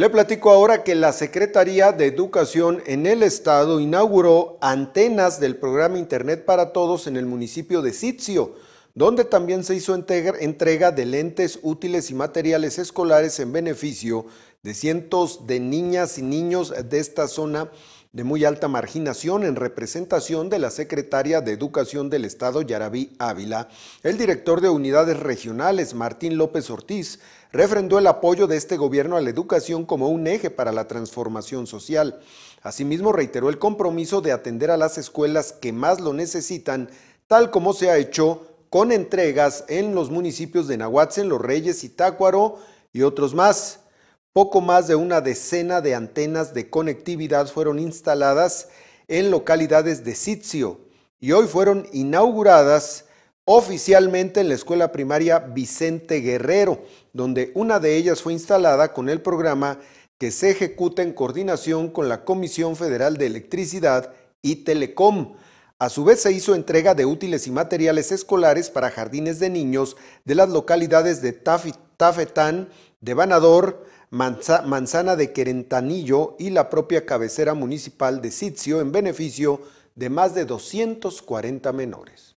Le platico ahora que la Secretaría de Educación en el Estado inauguró antenas del programa Internet para Todos en el municipio de Sitio, donde también se hizo entrega de lentes útiles y materiales escolares en beneficio de cientos de niñas y niños de esta zona de muy alta marginación en representación de la secretaria de Educación del Estado, Yarabí Ávila. El director de unidades regionales, Martín López Ortiz, refrendó el apoyo de este gobierno a la educación como un eje para la transformación social. Asimismo, reiteró el compromiso de atender a las escuelas que más lo necesitan, tal como se ha hecho con entregas en los municipios de Nahuatl, Los Reyes, Itácuaro y otros más. Poco más de una decena de antenas de conectividad fueron instaladas en localidades de Sitio y hoy fueron inauguradas oficialmente en la escuela primaria Vicente Guerrero, donde una de ellas fue instalada con el programa que se ejecuta en coordinación con la Comisión Federal de Electricidad y Telecom. A su vez se hizo entrega de útiles y materiales escolares para jardines de niños de las localidades de Tafit Tafetán de Banador, Manzana de Querentanillo y la propia cabecera municipal de Sitio en beneficio de más de 240 menores.